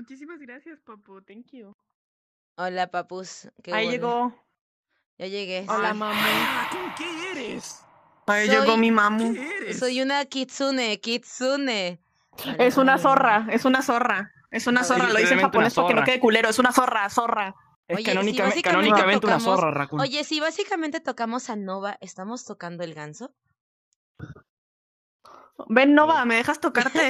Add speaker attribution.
Speaker 1: Muchísimas gracias, Papu. Thank you.
Speaker 2: Hola, Papus. Ahí llegó.
Speaker 3: Ya llegué. Hola, mamá. Ah, ¿Con qué eres?
Speaker 4: Ahí llegó mi mamu. Soy
Speaker 3: una kitsune, kitsune. es una zorra, es una zorra. Es una zorra, lo dicen en japonés porque no quede culero, es una zorra, zorra. Es canónicamente, una zorra,
Speaker 5: Oye, si básicamente tocamos a Nova, ¿estamos tocando el ganso?
Speaker 6: Ven, Nova, eh. ¿me dejas tocarte?